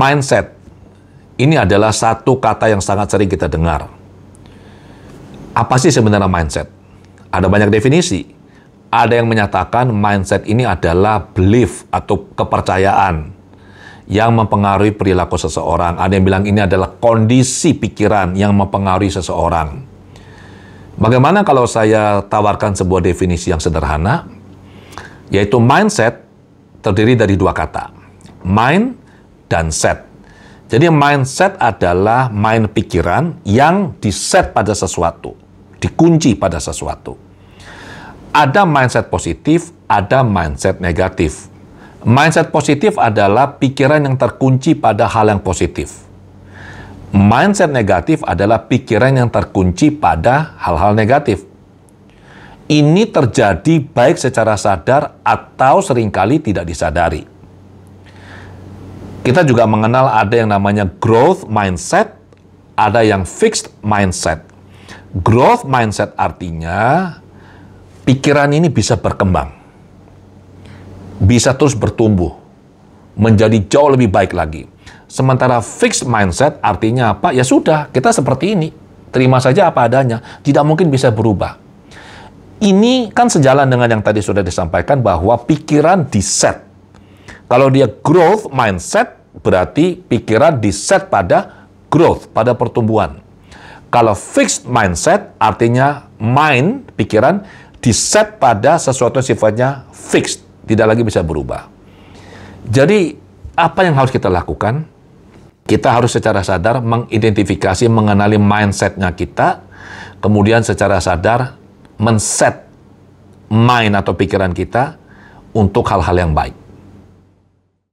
mindset. Ini adalah satu kata yang sangat sering kita dengar. Apa sih sebenarnya mindset? Ada banyak definisi. Ada yang menyatakan mindset ini adalah belief atau kepercayaan yang mempengaruhi perilaku seseorang. Ada yang bilang ini adalah kondisi pikiran yang mempengaruhi seseorang. Bagaimana kalau saya tawarkan sebuah definisi yang sederhana? Yaitu mindset terdiri dari dua kata. Mind dan set. Jadi mindset adalah mind pikiran yang diset pada sesuatu, dikunci pada sesuatu. Ada mindset positif, ada mindset negatif. Mindset positif adalah pikiran yang terkunci pada hal yang positif. Mindset negatif adalah pikiran yang terkunci pada hal-hal negatif. Ini terjadi baik secara sadar atau seringkali tidak disadari kita juga mengenal ada yang namanya growth mindset, ada yang fixed mindset. Growth mindset artinya pikiran ini bisa berkembang, bisa terus bertumbuh, menjadi jauh lebih baik lagi. Sementara fixed mindset artinya apa? Ya sudah, kita seperti ini. Terima saja apa adanya. Tidak mungkin bisa berubah. Ini kan sejalan dengan yang tadi sudah disampaikan bahwa pikiran di set. Kalau dia growth mindset, berarti pikiran di set pada growth, pada pertumbuhan. Kalau fixed mindset artinya mind, pikiran di set pada sesuatu yang sifatnya fixed, tidak lagi bisa berubah. Jadi apa yang harus kita lakukan? Kita harus secara sadar mengidentifikasi, mengenali mindsetnya kita, kemudian secara sadar menset mind atau pikiran kita untuk hal-hal yang baik.